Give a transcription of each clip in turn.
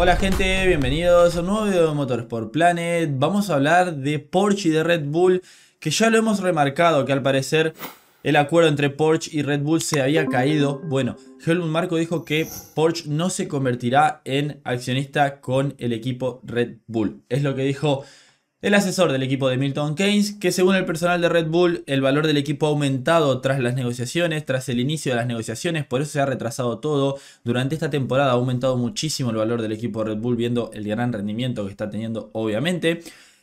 Hola gente, bienvenidos a un nuevo video de por Planet. Vamos a hablar de Porsche y de Red Bull, que ya lo hemos remarcado, que al parecer el acuerdo entre Porsche y Red Bull se había caído. Bueno, Helmut Marco dijo que Porsche no se convertirá en accionista con el equipo Red Bull. Es lo que dijo el asesor del equipo de Milton Keynes, que según el personal de Red Bull, el valor del equipo ha aumentado tras las negociaciones, tras el inicio de las negociaciones, por eso se ha retrasado todo. Durante esta temporada ha aumentado muchísimo el valor del equipo de Red Bull, viendo el gran rendimiento que está teniendo, obviamente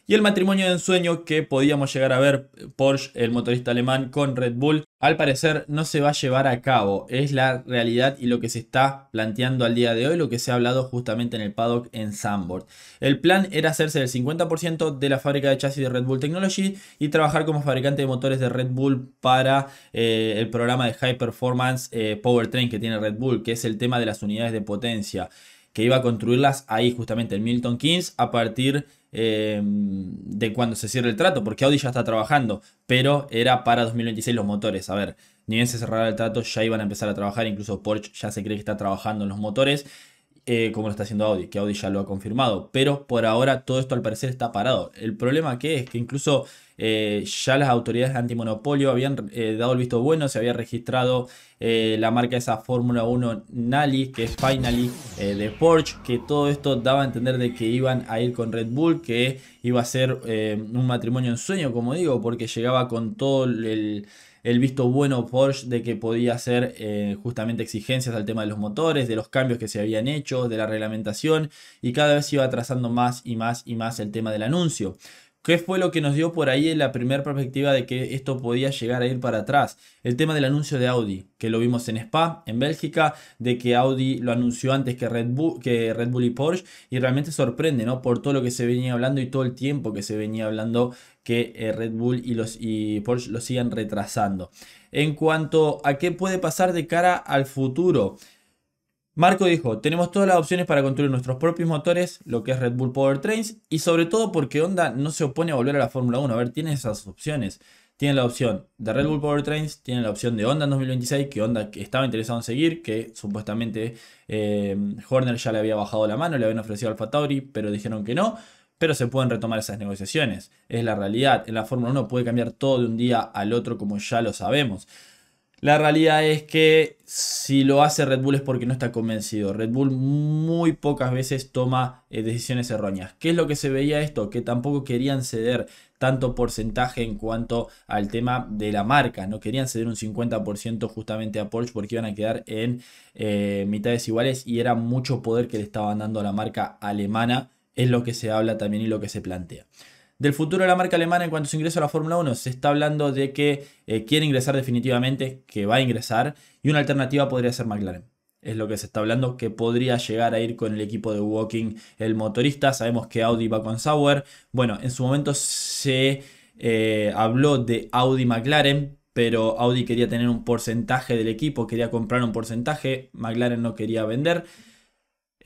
y el matrimonio de ensueño que podíamos llegar a ver Porsche, el motorista alemán, con Red Bull, al parecer no se va a llevar a cabo. Es la realidad y lo que se está planteando al día de hoy, lo que se ha hablado justamente en el paddock en Zandvoort. El plan era hacerse el 50% de la fábrica de chasis de Red Bull Technology y trabajar como fabricante de motores de Red Bull para eh, el programa de High Performance eh, Powertrain que tiene Red Bull, que es el tema de las unidades de potencia que iba a construirlas ahí justamente en Milton Keynes a partir eh, de cuando se cierre el trato, porque Audi ya está trabajando, pero era para 2026 los motores. A ver, ni bien se cerrará el trato, ya iban a empezar a trabajar, incluso Porsche ya se cree que está trabajando en los motores. Eh, como lo está haciendo Audi, que Audi ya lo ha confirmado, pero por ahora todo esto al parecer está parado. El problema que es que incluso eh, ya las autoridades antimonopolio habían eh, dado el visto bueno, se había registrado eh, la marca esa Fórmula 1 Nali, que es Finally de Porsche, que todo esto daba a entender de que iban a ir con Red Bull, que iba a ser un matrimonio en sueño, como digo, porque llegaba con todo el visto bueno Porsche de que podía hacer justamente exigencias al tema de los motores, de los cambios que se habían hecho, de la reglamentación y cada vez se iba trazando más y más y más el tema del anuncio. ¿Qué fue lo que nos dio por ahí en la primera perspectiva de que esto podía llegar a ir para atrás? El tema del anuncio de Audi, que lo vimos en Spa, en Bélgica, de que Audi lo anunció antes que Red Bull, y Porsche, y realmente sorprende, ¿no? Por todo lo que se venía hablando y todo el tiempo que se venía hablando que eh, Red Bull y, los, y Porsche lo sigan retrasando. En cuanto a qué puede pasar de cara al futuro, Marco dijo, tenemos todas las opciones para construir nuestros propios motores, lo que es Red Bull Powertrains, y sobre todo porque Honda no se opone a volver a la Fórmula 1. A ver, tiene esas opciones. Tiene la opción de Red Bull Powertrains, tiene la opción de Honda en 2026, que Honda estaba interesado en seguir, que supuestamente eh, Horner ya le había bajado la mano, le habían ofrecido al Tauri, pero dijeron que no. Pero se pueden retomar esas negociaciones. Es la realidad. En la Fórmula 1 puede cambiar todo de un día al otro, como ya lo sabemos. La realidad es que si lo hace Red Bull es porque no está convencido. Red Bull muy pocas veces toma eh, decisiones erróneas. ¿Qué es lo que se veía esto? Que tampoco querían ceder tanto porcentaje en cuanto al tema de la marca. No querían ceder un 50% justamente a Porsche porque iban a quedar en eh, mitades iguales y era mucho poder que le estaban dando a la marca alemana. Es lo que se habla también y lo que se plantea. Del futuro de la marca alemana en cuanto a su ingreso a la Fórmula 1, se está hablando de que eh, quiere ingresar definitivamente, que va a ingresar, y una alternativa podría ser McLaren. Es lo que se está hablando, que podría llegar a ir con el equipo de Walking el motorista. Sabemos que Audi va con Sauer. Bueno, en su momento se eh, habló de Audi McLaren, pero Audi quería tener un porcentaje del equipo, quería comprar un porcentaje, McLaren no quería vender.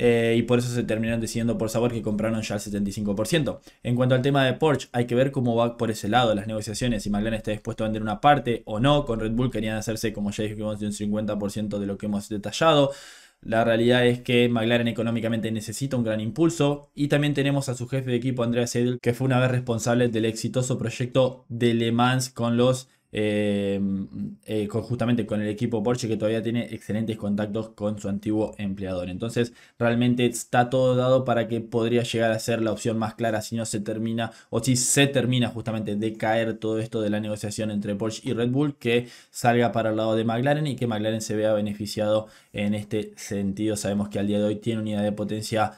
Eh, y por eso se terminaron decidiendo por sabor que compraron ya el 75%. En cuanto al tema de Porsche, hay que ver cómo va por ese lado las negociaciones, si McLaren está dispuesto a vender una parte o no, con Red Bull querían hacerse, como ya dijimos, de un 50% de lo que hemos detallado. La realidad es que McLaren económicamente necesita un gran impulso y también tenemos a su jefe de equipo Andrea Seidel que fue una vez responsable del exitoso proyecto de Le Mans con los eh, eh, justamente con el equipo Porsche que todavía tiene excelentes contactos con su antiguo empleador. Entonces realmente está todo dado para que podría llegar a ser la opción más clara si no se termina o si se termina justamente de caer todo esto de la negociación entre Porsche y Red Bull que salga para el lado de McLaren y que McLaren se vea beneficiado en este sentido. Sabemos que al día de hoy tiene unidad de potencia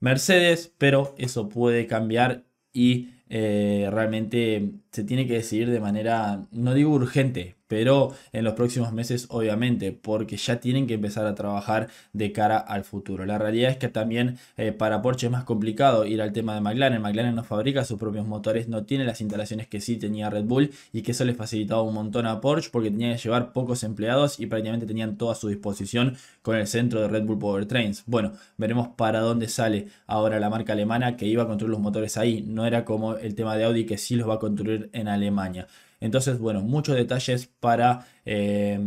Mercedes, pero eso puede cambiar y eh, realmente se tiene que decidir de manera, no digo urgente, pero en los próximos meses obviamente, porque ya tienen que empezar a trabajar de cara al futuro. La realidad es que también eh, para Porsche es más complicado ir al tema de McLaren. McLaren no fabrica sus propios motores, no tiene las instalaciones que sí tenía Red Bull y que eso les facilitaba un montón a Porsche porque tenía que llevar pocos empleados y prácticamente tenían todo a su disposición con el centro de Red Bull Powertrains. Bueno, veremos para dónde sale ahora la marca alemana que iba a construir los motores ahí. No era como el tema de Audi que sí los va a construir en Alemania. Entonces, bueno, muchos detalles para eh,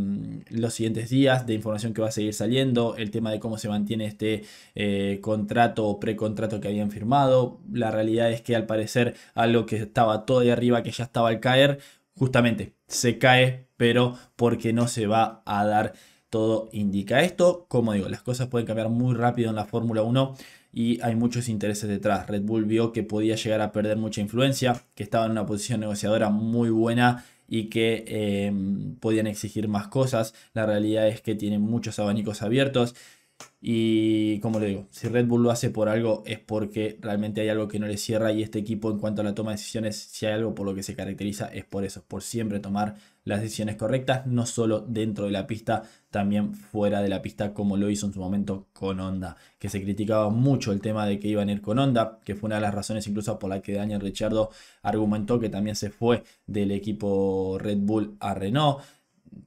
los siguientes días de información que va a seguir saliendo, el tema de cómo se mantiene este eh, contrato o precontrato que habían firmado. La realidad es que al parecer algo que estaba todo de arriba, que ya estaba al caer, justamente se cae, pero porque no se va a dar todo indica esto. Como digo, las cosas pueden cambiar muy rápido en la Fórmula 1 y hay muchos intereses detrás. Red Bull vio que podía llegar a perder mucha influencia, que estaba en una posición negociadora muy buena y que eh, podían exigir más cosas. La realidad es que tienen muchos abanicos abiertos. Y como le digo, si Red Bull lo hace por algo es porque realmente hay algo que no le cierra y este equipo en cuanto a la toma de decisiones, si hay algo por lo que se caracteriza es por eso, por siempre tomar las decisiones correctas, no solo dentro de la pista, también fuera de la pista como lo hizo en su momento con Honda, que se criticaba mucho el tema de que iban a ir con Honda, que fue una de las razones incluso por la que Daniel Richardo argumentó que también se fue del equipo Red Bull a Renault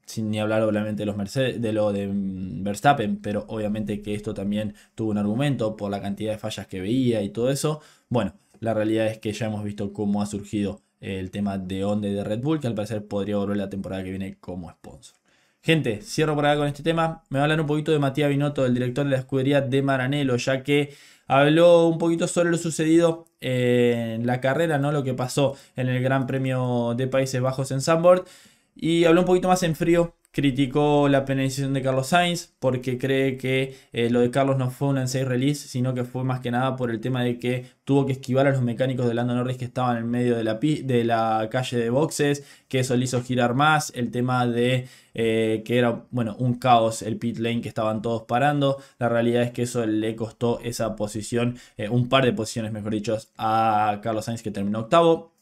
sin ni hablar obviamente de los Mercedes, de lo de mm, Verstappen, pero obviamente que esto también tuvo un argumento por la cantidad de fallas que veía y todo eso. Bueno, la realidad es que ya hemos visto cómo ha surgido el tema de Onde de Red Bull, que al parecer podría volver la temporada que viene como sponsor. Gente, cierro por acá con este tema. Me va a hablar un poquito de Matías Binotto, el director de la escudería de Maranello, ya que habló un poquito sobre lo sucedido eh, en la carrera, ¿no? Lo que pasó en el Gran Premio de Países Bajos en Zandvoort y habló un poquito más en frío. Criticó la penalización de Carlos Sainz porque cree que eh, lo de Carlos no fue un 6 release, sino que fue más que nada por el tema de que tuvo que esquivar a los mecánicos de Lando Norris que estaban en medio de la, de la calle de boxes, que eso le hizo girar más. El tema de eh, que era bueno, un caos el pit lane que estaban todos parando. La realidad es que eso le costó esa posición, eh, un par de posiciones, mejor dicho, a Carlos Sainz que terminó octavo.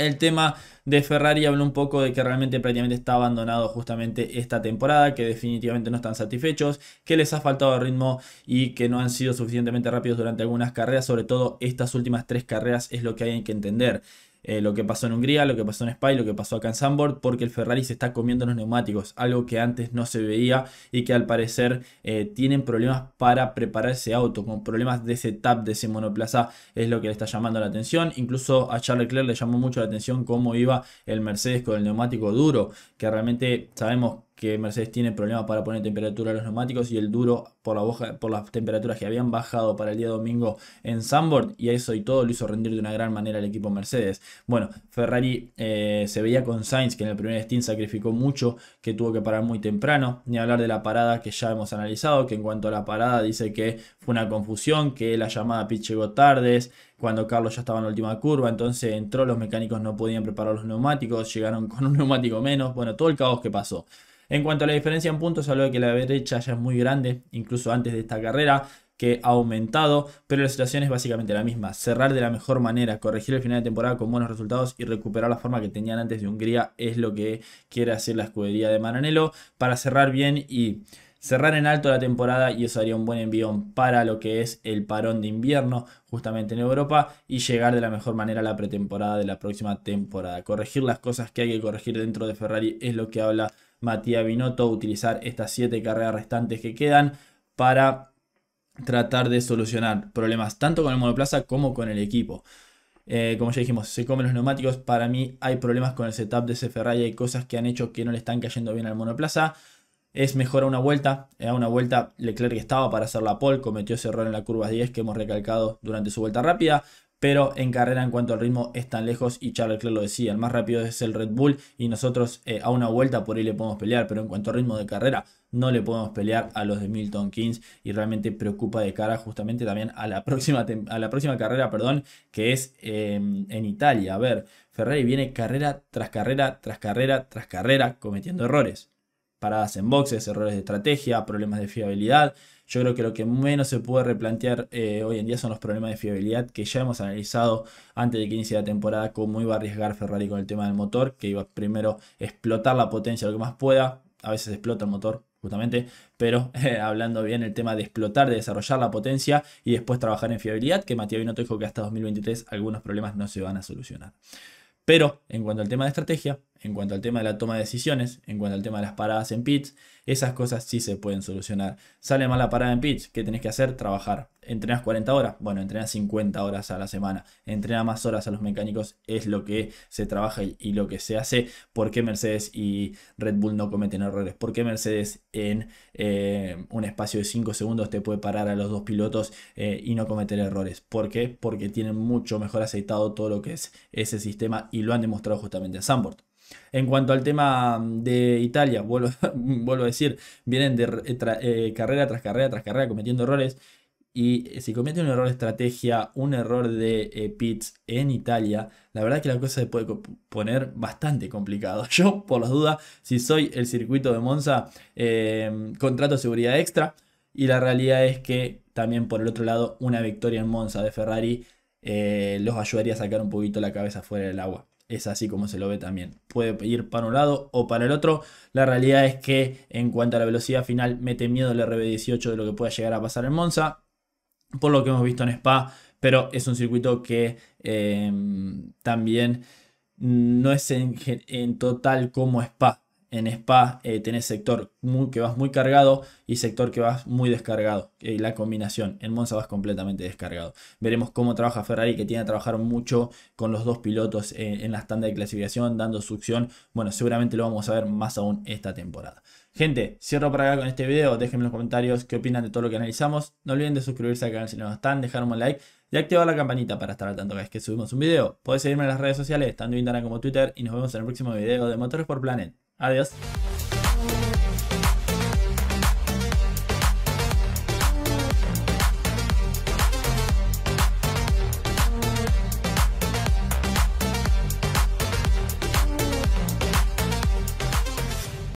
El tema de Ferrari habló un poco de que realmente prácticamente está abandonado justamente esta temporada, que definitivamente no están satisfechos, que les ha faltado ritmo y que no han sido suficientemente rápidos durante algunas carreras, sobre todo estas últimas tres carreras es lo que hay que entender. Eh, lo que pasó en Hungría, lo que pasó en Spa lo que pasó acá en Zandvoort porque el Ferrari se está comiendo los neumáticos, algo que antes no se veía y que al parecer eh, tienen problemas para preparar ese auto, con problemas de tap, de ese monoplaza es lo que le está llamando la atención. Incluso a Charles Leclerc le llamó mucho la atención cómo iba el Mercedes con el neumático duro, que realmente sabemos que Mercedes tiene problemas para poner temperatura a los neumáticos y el duro por, la por las temperaturas que habían bajado para el día domingo en Sanborn. y eso y todo lo hizo rendir de una gran manera el equipo Mercedes. Bueno, Ferrari eh, se veía con Sainz que en el primer stint sacrificó mucho, que tuvo que parar muy temprano, ni hablar de la parada que ya hemos analizado, que en cuanto a la parada dice que fue una confusión, que la llamada pitch llegó tardes, cuando Carlos ya estaba en la última curva, entonces entró, los mecánicos no podían preparar los neumáticos, llegaron con un neumático menos, bueno, todo el caos que pasó. En cuanto a la diferencia en puntos, habló de que la derecha ya es muy grande, incluso antes de esta carrera que ha aumentado, pero la situación es básicamente la misma. Cerrar de la mejor manera, corregir el final de temporada con buenos resultados y recuperar la forma que tenían antes de Hungría es lo que quiere hacer la escudería de Maranelo. para cerrar bien y cerrar en alto la temporada y eso haría un buen envión para lo que es el parón de invierno justamente en Europa y llegar de la mejor manera a la pretemporada de la próxima temporada. Corregir las cosas que hay que corregir dentro de Ferrari es lo que habla Matías Binotto, utilizar estas 7 carreras restantes que quedan para tratar de solucionar problemas tanto con el monoplaza como con el equipo. Eh, como ya dijimos, se comen los neumáticos. Para mí hay problemas con el setup de ese Ferrari. Hay cosas que han hecho que no le están cayendo bien al monoplaza es mejor a una vuelta. Eh, a una vuelta Leclerc estaba para hacer la pole, cometió ese error en la curva 10 que hemos recalcado durante su vuelta rápida. Pero en carrera en cuanto al ritmo es tan lejos y Charles Leclerc lo decía, el más rápido es el Red Bull y nosotros eh, a una vuelta por ahí le podemos pelear, pero en cuanto al ritmo de carrera no le podemos pelear a los de Milton Keynes y realmente preocupa de cara justamente también a la próxima, a la próxima carrera, perdón, que es em, en Italia. A ver, Ferrari viene carrera tras carrera, tras carrera, tras carrera cometiendo errores paradas en boxes, errores de estrategia, problemas de fiabilidad. Yo creo que lo que menos se puede replantear eh, hoy en día son los problemas de fiabilidad que ya hemos analizado antes de que inicie la temporada, cómo iba a arriesgar Ferrari con el tema del motor, que iba primero a explotar la potencia lo que más pueda, a veces explota el motor, justamente, pero eh, hablando bien el tema de explotar, de desarrollar la potencia y después trabajar en fiabilidad, que Matías Binotto dijo que hasta 2023 algunos problemas no se van a solucionar. Pero en cuanto al tema de estrategia, en cuanto al tema de la toma de decisiones, en cuanto al tema de las paradas en pits, esas cosas sí se pueden solucionar. Sale mal la parada en pits, ¿qué tenés que hacer? Trabajar. ¿Entrenas 40 horas? Bueno, entrenas 50 horas a la semana. Entrena más horas a los mecánicos, es lo que se trabaja y, lo que se hace. ¿Por qué Mercedes y Red Bull no cometen errores? ¿Por qué Mercedes en eh, un espacio de 5 segundos te puede parar a los dos pilotos eh, y no cometer errores? ¿Por qué? Porque tienen mucho mejor aceitado todo lo que es ese sistema y lo han demostrado justamente en Sanborn. En cuanto al tema de Italia, vuelvo, a decir, vienen de eh, carrera tras carrera tras carrera cometiendo errores. Y eh, si comete un error de estrategia, un error de eh, pits en Italia, la verdad que la cosa se puede poner bastante complicado. Yo, por las dudas, si soy el circuito de Monza, em, contrato seguridad extra. Y la realidad es que también por el otro lado, una victoria en Monza de Ferrari los ayudaría a sacar un poquito la cabeza fuera del agua es así como se lo ve también. Puede ir para un lado o para el otro. La realidad es que en cuanto a la velocidad final, mete miedo el RB18 de lo que pueda llegar a pasar en Monza. Por lo que hemos visto en Spa, pero es un circuito que eh, también no es en total como Spa en spa eh, tenés sector que vas muy cargado y sector que vas muy descargado. Eh, la combinación. En Monza vas completamente descargado. Veremos cómo trabaja Ferrari, que tiene que trabajar mucho con los dos pilotos eh, en la tanda de clasificación, dando succión. Bueno, seguramente lo vamos a ver más aún esta temporada. Gente, cierro por acá con este video. Déjenme en los comentarios qué opinan de todo lo que analizamos. No olviden de suscribirse al canal si no están, dejar un like y activar la campanita para estar al tanto cada vez que subimos un video. Podés seguirme en las redes sociales, tanto en Instagram como Twitter, y nos vemos en el próximo video de Motores por Planet. Adiós.